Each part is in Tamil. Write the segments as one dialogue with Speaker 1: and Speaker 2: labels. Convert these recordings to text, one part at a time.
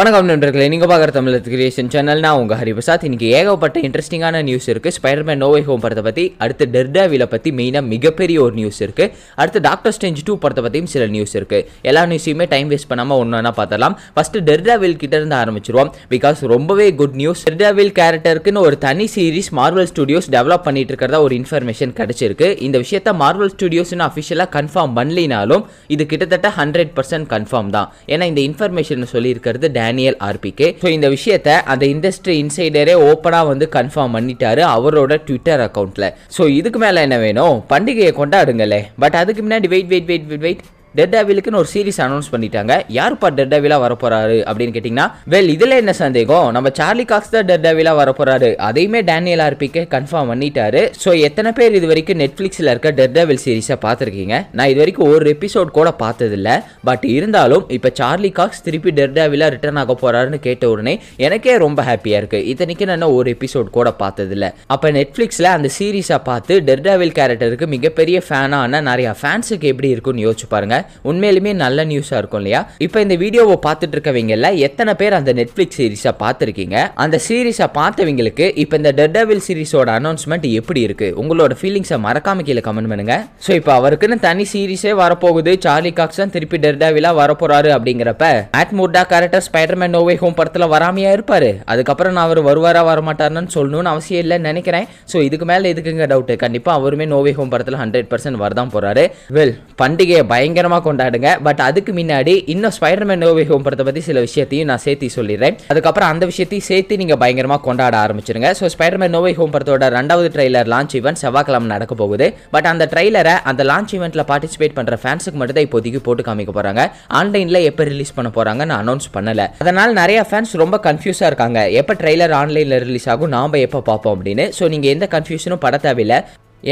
Speaker 1: வணக்கம் நண்பர்களே நீங்கள் பார்க்குற தமிழ் கிரியேஷன் சேனல் நான் உங்கள் ஹரிபிரசாத் இன்றைக்கி ஏகப்பட்ட இன்ட்ரெஸ்டிங்கான நியூஸ் இருக்குது ஸ்பைடர்மேன் நோவை ஹோம் படத்தை பற்றி அடுத்து டெர்டாவில பற்றி மெயினாக மிகப்பெரிய ஒரு நியூஸ் இருக்குது அடுத்து டாக்டர் ஸ்டேஞ்ச் டூ படத்தை பற்றியும் சில நியூஸ் இருக்குது எல்லா நியூஸையுமே டைம் வேஸ்ட் பண்ணாமல் ஒன்று ஒன்றா பார்த்தலாம் ஃபஸ்ட்டு டெர்டாவில் கிட்டேருந்து ஆரம்பிச்சிருவோம் பிகாஸ் ரொம்பவே குட் நியூஸ் டெர்டாவில் கேரக்டருக்குன்னு ஒரு தனி சீரிஸ் மார்வல் ஸ்டுடியோஸ் டெவலப் பண்ணிட்டு இருக்கிறதா ஒரு இன்ஃபர்மேஷன் கிடச்சிருக்கு இந்த விஷயத்த மார்வல் ஸ்டுடியோஸ்னு அஃபிஷியலாக கன்ஃபார்ம் பண்ணலினாலும் இது கிட்டத்தட்ட ஹண்ட்ரட் பர்சன்ட் கன்ஃபார்ம் தான் ஏன்னா இந்த இன்ஃபர்மேஷன் சொல்லியிருக்கிறது டேன் டேனியல் ஆர்பிகே ஸோ இந்த விஷயத்த அந்த இண்டஸ்ட்ரி இன்சைடரே ஓப்பனாக வந்து கன்ஃபார்ம் பண்ணிட்டாரு அவரோட ட்விட்டர் அக்கௌண்ட்டில் ஸோ இதுக்கு மேலே என்ன வேணும் பண்டிகையை கொண்டாடுங்களே பட் அதுக்கு முன்னாடி wait wait wait wait wait டெட் ஒரு சீரிஸ் அனௌன்ஸ் பண்ணிட்டாங்க யாருப்பா டெட் டேவிலாக வரப்போறாரு அப்படின்னு கேட்டிங்கன்னா வெல் இதில் என்ன சந்தேகம் நம்ம சார்லி காக்ஸ் தான் டெட் டேவிலாக வரப்போறாரு அதையுமே டேனியல் ஆர்பிக்கு கன்ஃபார்ம் பண்ணிட்டாரு ஸோ எத்தனை பேர் இது வரைக்கும் நெட்ஃப்ளிக்ஸில் இருக்க டெட் டேவில் சீரிஸை பார்த்துருக்கீங்க நான் இது வரைக்கும் ஒரு எபிசோட் கூட பார்த்ததில்ல பட் இருந்தாலும் இப்போ சார்லி காக்ஸ் திருப்பி டெட் டேவிலாக ரிட்டர்ன் ஆக போறாருன்னு கேட்ட உடனே எனக்கே ரொம்ப ஹாப்பியாக இருக்குது இத்தனைக்கு நான் ஒரு எபிசோட் கூட பார்த்ததில்ல அப்போ நெட்ஃப்ளிக்ஸில் அந்த சீரிஸை பார்த்து டெர்டாவில் கேரக்டருக்கு மிகப்பெரிய ஃபேனான நிறையா ஃபேன்ஸுக்கு எப்படி இருக்குன்னு யோசிச்சு பாருங்க உண்மையிலுமே நல்ல நியூஸாக இருக்கும் இல்லையா இப்போ இந்த வீடியோவை பார்த்துட்டு இருக்கவங்கள எத்தனை பேர் அந்த நெட்ஃப்ளிக்ஸ் சீரிஸை பார்த்துருக்கீங்க அந்த சீரிஸை பார்த்தவங்களுக்கு இப்போ இந்த டெட்டவில் சீரிஸோட அனௌன்ஸ்மெண்ட் எப்படி இருக்குது உங்களோட ஃபீலிங்ஸை மறக்காம கீழே கமெண்ட் பண்ணுங்க ஸோ இப்போ அவருக்குன்னு தனி சீரிஸே வரப்போகுது சார்லி தான் திருப்பி டெர்டாவிலா வரப்போறாரு அப்படிங்கிறப்ப Matt Murdock character Spider-Man no way home படத்தில் வராமையா இருப்பாரு அதுக்கப்புறம் நான் அவர் வருவாரா வரமாட்டாருன்னு சொல்லணும்னு அவசியம் இல்லைன்னு நினைக்கிறேன் ஸோ இதுக்கு மேலே இதுக்குங்க டவுட் கண்டிப்பாக அவருமே நோவே ஹோம் படத்தில் ஹண்ட்ரட் பர்சன்ட் வரதான் போறாரு வெல் பண்டிகையை பயங்கர பயங்கரமாக கொண்டாடுங்க பட் அதுக்கு முன்னாடி இன்னும் ஸ்பைடர்மேன் நோவே ஹோம் படத்தை பற்றி சில விஷயத்தையும் நான் சேர்த்து சொல்லிடுறேன் அதுக்கப்புறம் அந்த விஷயத்தையும் சேர்த்து நீங்கள் பயங்கரமாக கொண்டாட ஆரம்பிச்சிருங்க ஸோ ஸ்பைடர்மேன் நோவே ஹோம் படத்தோட ரெண்டாவது ட்ரெய்லர் லான்ச் ஈவெண்ட் செவ்வாய்க்கிழமை நடக்க போகுது பட் அந்த ட்ரெய்லரை அந்த லான்ச் ஈவெண்ட்டில் பார்ட்டிசிபேட் பண்ணுற ஃபேன்ஸுக்கு மட்டும் தான் இப்போதைக்கு போட்டு காமிக்க போகிறாங்க ஆன்லைனில் எப்போ ரிலீஸ் பண்ண போகிறாங்கன்னு அனௌன்ஸ் பண்ணலை அதனால் நிறைய ஃபேன்ஸ் ரொம்ப கன்ஃபியூஸாக இருக்காங்க எப்போ ட்ரெய்லர் ஆன்லைனில் ரிலீஸ் ஆகும் நாம் எப்போ பார்ப்போம் அப்படின்னு ஸோ நீங்கள் எந்த கன்ஃபியூஷனும் பட தேவையில்லை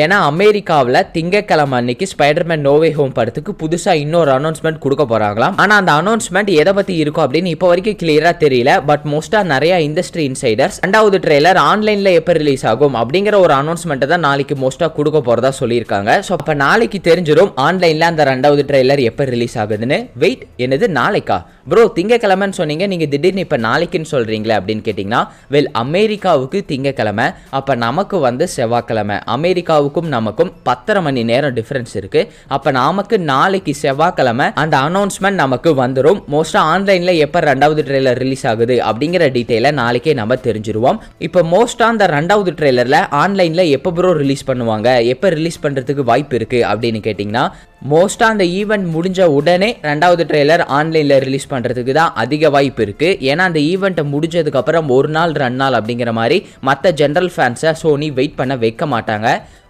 Speaker 1: ஏன்னா அமெரிக்காவில் திங்கக்கிழமை அன்னைக்கு ஸ்பைடர்மேன் நோவே ஹோம் படத்துக்கு புதுசாக இன்னொரு அனௌன்ஸ்மெண்ட் கொடுக்க போகிறாங்களாம் ஆனால் அந்த அனௌன்ஸ்மெண்ட் எதை பற்றி இருக்கும் அப்படின்னு இப்போ வரைக்கும் கிளியராக தெரியல பட் மோஸ்ட்டாக நிறையா இண்டஸ்ட்ரி இன்சைடர்ஸ் ரெண்டாவது ட்ரெய்லர் ஆன்லைனில் எப்போ ரிலீஸ் ஆகும் அப்படிங்கிற ஒரு அனௌன்ஸ்மெண்ட்டை தான் நாளைக்கு மோஸ்ட்டாக கொடுக்க போகிறதா சொல்லியிருக்காங்க ஸோ அப்போ நாளைக்கு தெரிஞ்சிடும் ஆன்லைனில் அந்த ரெண்டாவது ட்ரெய்லர் எப்போ ரிலீஸ் ஆகுதுன்னு வெயிட் என்னது நாளைக்கா ப்ரோ திங்கக்கிழமைன்னு சொன்னீங்க நீங்கள் திடீர்னு இப்போ நாளைக்குன்னு சொல்கிறீங்களே அப்படின்னு கேட்டிங்கன்னா வெல் அமெரிக்காவுக்கு திங்கக்கிழமை அப்போ நமக்கு வந்து செவ்வாய்க்கிழமை அமெரிக்கா அமெரிக்காவுக்கும் நமக்கும் பத்தரை மணி நேரம் டிஃபரன்ஸ் இருக்கு அப்போ நமக்கு நாளைக்கு செவ்வாய்க்கிழமை அந்த அனௌன்ஸ்மெண்ட் நமக்கு வந்துடும் மோஸ்ட்டாக ஆன்லைனில் எப்போ ரெண்டாவது ட்ரெய்லர் ரிலீஸ் ஆகுது அப்படிங்கிற டீட்டெயிலை நாளைக்கே நம்ம தெரிஞ்சிருவோம் இப்போ மோஸ்ட்டாக அந்த ரெண்டாவது ட்ரெய்லரில் ஆன்லைனில் எப்போ ப்ரோ ரிலீஸ் பண்ணுவாங்க எப்போ ரிலீஸ் பண்ணுறதுக்கு வாய்ப்பு இருக்குது அப்படின்னு கேட்டிங்கன்னா மோஸ்ட்டாக அந்த ஈவெண்ட் முடிஞ்ச உடனே ரெண்டாவது ட்ரெய்லர் ஆன்லைனில் ரிலீஸ் பண்ணுறதுக்கு தான் அதிக வாய்ப்பு இருக்குது ஏன்னா அந்த ஈவெண்ட்டை முடிஞ்சதுக்கப்புறம் ஒரு நாள் ரெண்டு நாள் அப்படிங்கிற மாதிரி மற்ற ஜென்ரல் ஃபேன்ஸை சோனி வெயிட் பண்ண வைக்க மாட்டாங்க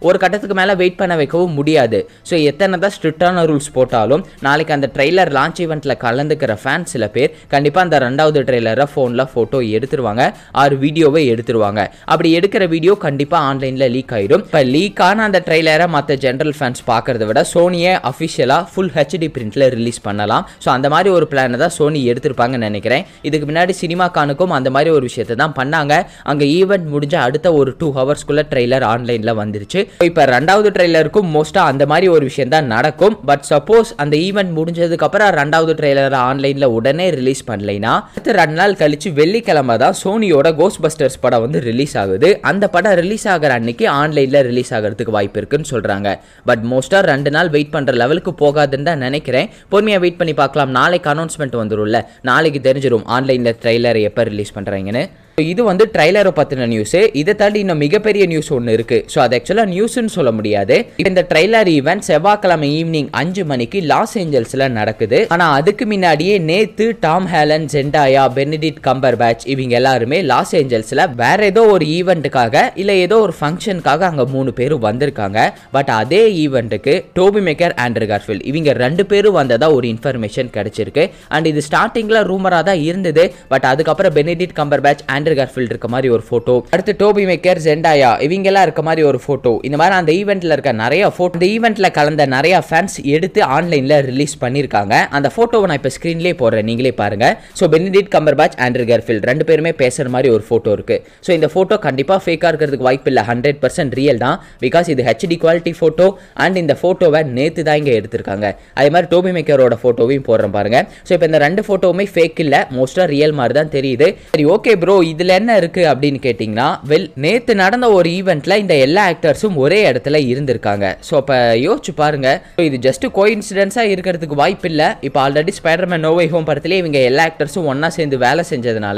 Speaker 1: ஒரு கட்டத்துக்கு மேலே வெயிட் பண்ண வைக்கவும் முடியாது ஸோ எத்தனை தான் ஸ்ட்ரிக்டான ரூல்ஸ் போட்டாலும் நாளைக்கு அந்த ட்ரெய்லர் லான்ச் ஈவெண்ட்டில் கலந்துக்கிற ஃபேன்ஸ் சில பேர் கண்டிப்பாக அந்த ரெண்டாவது ட்ரெய்லரை ஃபோனில் ஃபோட்டோ எடுத்துருவாங்க ஆறு வீடியோவை எடுத்துருவாங்க அப்படி எடுக்கிற வீடியோ கண்டிப்பாக ஆன்லைனில் லீக் ஆயிடும் இப்போ லீக்கான அந்த ட்ரெய்லரை மற்ற ஜென்ரல் ஃபேன்ஸ் பார்க்குறத விட சோனியை அஃபிஷியலாக ஃபுல் ஹெச்டி பிரிண்ட்டில் ரிலீஸ் பண்ணலாம் ஸோ அந்த மாதிரி ஒரு பிளானை தான் சோனி எடுத்திருப்பாங்கன்னு நினைக்கிறேன் இதுக்கு முன்னாடி சினிமா கானுக்கும் அந்த மாதிரி ஒரு விஷயத்தை தான் பண்ணாங்க அங்கே ஈவெண்ட் முடிஞ்ச அடுத்த ஒரு டூ ஹவர்ஸ்க்குள்ளே ட்ரெய்லர் ஆன்லைனில் வந்துருச்சு இப்போ ரெண்டாவது ட்ரெய்லருக்கும் மோஸ்ட்டாக அந்த மாதிரி ஒரு விஷயம் தான் நடக்கும் பட் சப்போஸ் அந்த ஈவெண்ட் முடிஞ்சதுக்கப்புறம் ரெண்டாவது ட்ரெய்லரை ஆன்லைனில் உடனே ரிலீஸ் பண்ணலைன்னா அடுத்த ரெண்டு நாள் கழிச்சு வெள்ளிக்கிழமை தான் சோனியோட கோஸ்ட் பஸ்டர்ஸ் படம் வந்து ரிலீஸ் ஆகுது அந்த படம் ரிலீஸ் ஆகிற அன்னைக்கு ஆன்லைனில் ரிலீஸ் ஆகிறதுக்கு வாய்ப்பு இருக்குன்னு சொல்கிறாங்க பட் மோஸ்ட்டாக ரெண்டு நாள் வெயிட் பண்ணுற பண்ற லெவலுக்கு போகாதுன்னு தான் நினைக்கிறேன் பொறுமையா வெயிட் பண்ணி பார்க்கலாம் நாளைக்கு அனௌன்ஸ்மெண்ட் வந்துடும் நாளைக்கு தெரிஞ்சிடும் ஆன்லைன்ல ட்ரெய்லர் எப்ப ரிலீஸ் பண்ணுறாங்கன்னு இது வந்து ட்ரைலரை பத்தின நியூஸு இதை தாண்டி இன்னும் மிகப்பெரிய நியூஸ் ஒன்று இருக்கு ஸோ அது ஆக்சுவலாக நியூஸ்னு சொல்ல முடியாது இந்த ட்ரைலர் ஈவெண்ட் செவ்வாய்க்கிழமை ஈவினிங் அஞ்சு மணிக்கு லாஸ் ஏஞ்சல்ஸ்ல நடக்குது ஆனால் அதுக்கு முன்னாடியே நேத்து Tom Holland Zendaya Benedict Cumberbatch இவங்க எல்லாருமே லாஸ் ஏஞ்சல்ஸ்ல வேற ஏதோ ஒரு ஈவெண்ட்டுக்காக இல்லை ஏதோ ஒரு ஃபங்க்ஷனுக்காக அங்கே மூணு பேரும் வந்திருக்காங்க பட் அதே ஈவெண்ட்டுக்கு டோபி மேக்கர் அண்ட் கார்ஃபில் இவங்க ரெண்டு பேரும் வந்ததா ஒரு இன்ஃபர்மேஷன் கிடைச்சிருக்கு அண்ட் இது ஸ்டார்டிங்ல ரூமரா தான் இருந்தது பட் அதுக்கப்புறம் Benedict Cumberbatch and Andrew Garfield இருக்க மாதிரி ஒரு ஃபோட்டோ அடுத்து டோபி மேக்கர் ஜெண்டாயா எல்லாம் இருக்க மாதிரி ஒரு ஃபோட்டோ இந்த மாதிரி அந்த ஈவெண்ட்ல இருக்க நிறைய ஃபோட்டோ இந்த ஈவெண்ட்டில் கலந்த நிறைய ஃபேன்ஸ் எடுத்து ஆன்லைன்ல ரிலீஸ் பண்ணிருக்காங்க அந்த ஃபோட்டோவை நான் இப்போ ஸ்க்ரீன்லேயே போடுறேன் நீங்களே பாருங்க so Benedict Cumberbatch Andrew Garfield ரெண்டு பேருமே பேசுகிற மாதிரி ஒரு ஃபோட்டோ இருக்கு ஸோ இந்த ஃபோட்டோ கண்டிப்பாக ஃபேக்காக இருக்கிறதுக்கு வாய்ப்பு இல்லை ஹண்ட்ரட் பர்சன்ட் ரியல் தான் பிகாஸ் இது ஹெச்டி குவாலிட்டி ஃபோட்டோ அண்ட் இந்த ஃபோட்டோவை நேற்று தான் இங்கே எடுத்திருக்காங்க அதே மாதிரி டோபி மேக்கரோட ஃபோட்டோவையும் போடுறேன் பாருங்க ஸோ இப்போ இந்த ரெண்டு ஃபோட்டோவுமே ஃபேக் இல்லை மோஸ்ட்டாக ரியல் மாதிரி தான் தெரியுது சரி ஓகே ப்ரோ இதில் என்ன இருக்குது அப்படின்னு கேட்டிங்கன்னா வெல் நேற்று நடந்த ஒரு ஈவெண்ட்டில் இந்த எல்லா ஆக்டர்ஸும் ஒரே இடத்துல இருந்திருக்காங்க ஸோ இப்போ யோசிச்சு பாருங்கள் ஸோ இது ஜஸ்ட்டு கோ இன்சிடென்ஸாக இருக்கிறதுக்கு வாய்ப்பு இல்லை இப்போ ஆல்ரெடி ஸ்பைடர்மேன் நோவை ஹோம் படத்துலேயே இவங்க எல்லா ஆக்டர்ஸும் ஒன்றா சேர்ந்து வேலை செஞ்சதுனால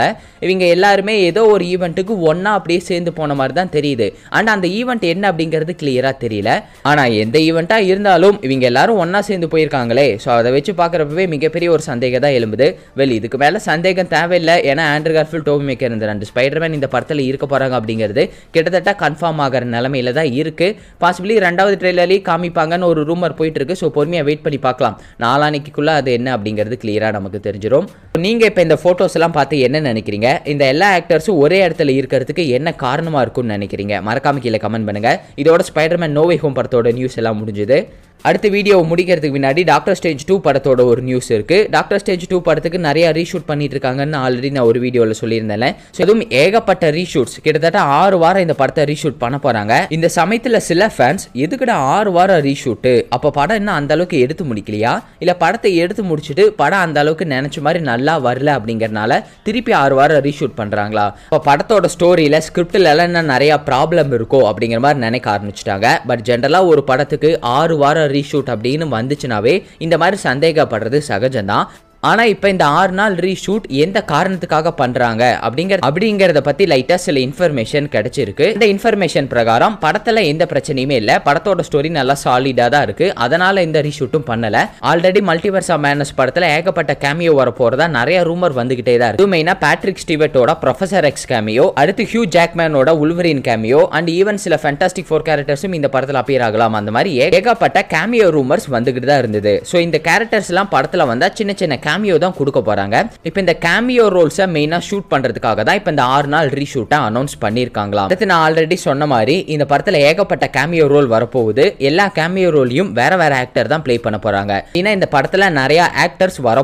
Speaker 1: இவங்க எல்லாருமே ஏதோ ஒரு ஈவெண்ட்டுக்கு ஒன்றா அப்படியே சேர்ந்து போன மாதிரி தான் தெரியுது அண்ட் அந்த ஈவெண்ட் என்ன அப்படிங்கிறது கிளியராக தெரியல ஆனால் எந்த ஈவெண்ட்டாக இருந்தாலும் இவங்க எல்லாரும் ஒன்றா சேர்ந்து போயிருக்காங்களே ஸோ அதை வச்சு பார்க்குறப்பவே மிகப்பெரிய ஒரு சந்தேகம் தான் எழும்புது வெல் இதுக்கு மேலே சந்தேகம் தேவையில்லை ஏன்னா Andrew Garfield Tobey Maguire and Spider-Man இந்த படத்தில் இருக்க போகிறாங்க அப்படிங்கிறது கிட்டத்தட்ட கன்ஃபார்ம் ஆகிற நிலமையில தான் இருக்குது பாசிபிளி ரெண்டாவது ட்ரெயிலர்லேயே காமிப்பாங்கன்னு ஒரு ரூமர் போயிட்டு இருக்கு ஸோ பொறுமையாக வெயிட் பண்ணி பார்க்கலாம் நாளானிக்குள்ளே அது என்ன அப்படிங்கிறது கிளியராக நமக்கு தெரிஞ்சிடும் நீங்கள் இப்போ இந்த ஃபோட்டோஸ் எல்லாம் பார்த்து என்ன நினைக்கிறீங்க இந்த எல்லா ஆக்டர்ஸும் ஒரே இடத்துல இருக்கிறதுக்கு என்ன காரணமாக இருக்கும்னு நினைக்கிறீங்க மறக்காம கீழே கமெண்ட் பண்ணுங்கள் இதோட ஸ்பைடர்மேன் நோவே ஹோம் படத்தோட நியூஸ் எல்லாம் முடிஞ்சுது அடுத்த வீடியோவை முடிக்கிறதுக்கு முன்னாடி டாக்டர் ஸ்டேஜ் டூ படத்தோட ஒரு நியூஸ் இருக்குது டாக்டர் ஸ்டேஜ் டூ படத்துக்கு நிறைய ரீஷூட் பண்ணிட்டு இருக்காங்கன்னு ஆல்ரெடி நான் ஒரு வீடியோவில் சொல்லியிருந்தேன் ஸோ எதுவும் ஏகப்பட்ட ரீஷூட்ஸ் கிட்டத்தட்ட ஆறு வாரம் இந்த படத்தை ரீஷூட் பண்ண போகிறாங்க இந்த சமயத்தில் சில ஃபேன்ஸ் எதுக்கிட ஆறு வாரம் ரீஷூட்டு அப்போ படம் இன்னும் அந்த அளவுக்கு எடுத்து முடிக்கலையா இல்லை படத்தை எடுத்து முடிச்சுட்டு படம் அந்த அளவுக்கு நினச்ச மாதிரி நல்லா வரல அப்படிங்கிறனால திருப்பி ஆறு வாரம் ரீஷூட் பண்ணுறாங்களா இப்போ படத்தோட ஸ்டோரியில் ஸ்கிரிப்டில் என்ன நிறையா ப்ராப்ளம் இருக்கோ அப்படிங்கிற மாதிரி நினைக்க ஆரம்பிச்சிட்டாங்க பட் ஜென்ரலாக ஒரு படத்துக்கு ஆறு வாரம் ரீஷூட் அப்படின்னு வந்துச்சுனாவே இந்த மாதிரி சந்தேகப்படுறது சகஜம்தான் ஆனால் இப்போ இந்த ஆறு நாள் ரீஷூட் எந்த காரணத்துக்காக பண்ணுறாங்க அப்படிங்கிற அப்படிங்கிறத பற்றி லைட்டாக சில இன்ஃபர்மேஷன் கிடைச்சிருக்கு இந்த இன்ஃபர்மேஷன் பிரகாரம் படத்தில் எந்த பிரச்சனையுமே இல்லை படத்தோட ஸ்டோரி நல்லா சாலிடாக தான் இருக்குது அதனால் இந்த ரீஷூட்டும் பண்ணலை ஆல்ரெடி மல்டிவர்ஸ் ஆஃப் மேனஸ் படத்தில் ஏகப்பட்ட கேமியோ வர போகிறதா நிறைய ரூமர் வந்துகிட்டே தான் இருக்குது மெயினாக பேட்ரிக் ஸ்டீவர்ட்டோட ப்ரொஃபசர் எக்ஸ் கேமியோ அடுத்து ஹியூ ஜாக்மேனோட உல்வரின் கேமியோ அண்ட் ஈவன் சில ஃபேண்டாஸ்டிக் ஃபோர் கேரக்டர்ஸும் இந்த படத்தில் அப்பியர் ஆகலாம் அந்த மாதிரி ஏகப்பட்ட கேமியோ ரூமர்ஸ் வந்துகிட்டு தான் இருந்தது ஸோ இந்த கேரக்டர்ஸ்லாம் படத்தில் வந்தால் சின்ன சின்ன கேமியோ தான் கொடுக்க போறாங்க இப்போ இந்த கேமியோ ரோல்ஸை மெயினாக ஷூட் பண்ணுறதுக்காக தான் இப்போ இந்த ஆறு நாள் ரீஷூட்டை அனௌன்ஸ் பண்ணியிருக்காங்களா அடுத்து நான் ஆல்ரெடி சொன்ன மாதிரி இந்த படத்தில் ஏகப்பட்ட கேமியோ ரோல் வரப்போகுது எல்லா கேமியோ ரோலையும் வேற வேற ஆக்டர் தான் ப்ளே பண்ண போறாங்க ஏன்னா இந்த படத்தில் நிறையா ஆக்டர்ஸ் வர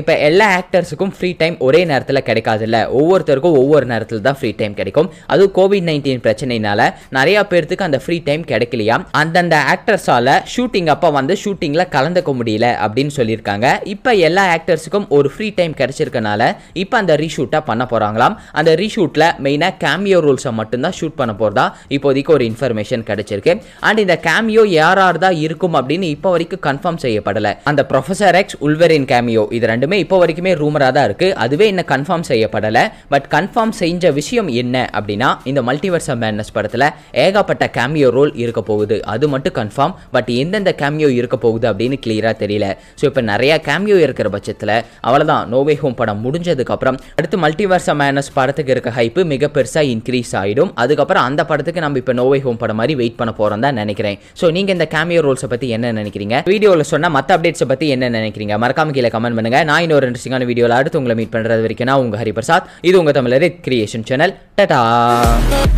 Speaker 1: இப்போ எல்லா ஆக்டர்ஸுக்கும் ஃப்ரீ டைம் ஒரே நேரத்தில் கிடைக்காதுல்ல ஒவ்வொருத்தருக்கும் ஒவ்வொரு நேரத்தில் தான் ஃப்ரீ டைம் கிடைக்கும் அதுவும் கோவிட் நைன்டீன் பிரச்சனைனால நிறைய பேர்த்துக்கு அந்த ஃப்ரீ டைம் கிடைக்கலையா அந்தந்த ஆக்டர்ஸால ஷூட்டிங் அப்போ வந்து ஷூட்டிங்கில் கலந்துக்க முடியல அப்படின்னு சொல்லியிருக்காங்க இப்போ எல்லா ஆக்டர்ஸுக்கும் ஒரு ஃப்ரீ டைம் கிடைச்சிருக்கனால இப்போ அந்த ரீஷூட்டாக பண்ண போகிறாங்களாம் அந்த ரீஷூட்டில் மெயினாக கேமியோ ரூல்ஸை மட்டும்தான் ஷூட் பண்ண போகிறதா இப்போதைக்கு ஒரு இன்ஃபர்மேஷன் கிடைச்சிருக்கு அண்ட் இந்த கேமியோ யார் தான் இருக்கும் அப்படின்னு இப்போ வரைக்கும் கன்ஃபார்ம் செய்யப்படலை அந்த ப்ரொஃபஸர் எக்ஸ் உல்வரின் கேமியோ இது ரெண்டுமே இப்போ வரைக்குமே ரூமராக தான் இருக்குது அதுவே இன்னும் கன்ஃபார்ம் செய்யப்படலை பட் கன்ஃபார்ம் செஞ்ச விஷயம் என்ன அப்படின்னா இந்த மல்டிவர்ஸ் மேட்னஸ் படத்தில் ஏகப்பட்ட கேமியோ ரோல் இருக்க போகுது அது மட்டும் கன்ஃபார்ம் பட் எந்தெந்த கேமியோ இருக்க போகுது அப்படின்னு கிளியராக தெரியல ஸோ இப்போ நிறையா கேமியோ இருக்கிற பட்சத்தில் அவ்வளோதான் நோவே ஹோம் படம் முடிஞ்சதுக்கு அப்புறம் அடுத்து மல்டிவர்ஸ் மேனஸ் படத்துக்கு இருக்க ஹைப்பு மிக பெருசாக இன்க்ரீஸ் ஆகிடும் அதுக்கப்புறம் அந்த படத்துக்கு நம்ம இப்போ நோவே ஹோம் படம் மாதிரி வெயிட் பண்ண போகிறோம் தான் நினைக்கிறேன் ஸோ நீங்கள் இந்த கேமியோ ரோல்ஸை பற்றி என்ன நினைக்கிறீங்க வீடியோவில் சொன்னால் மற்ற அப்டேட்ஸை பற்றி என்ன நினைக்கிறீங்க மறக்காம கீழே கமெண்ட் பண்ணுங்கள் நான் இன்னொரு இன்ட்ரெஸ்டிங்கான வீடியோவில் அடுத்து உங்களை மீட் பண்ணுறது வரைக்கும் நான் உங்கள் ஹரிபிரசாத் இது உங்கள் தமிழரே கிரியேஷன் சேனல் டட்டா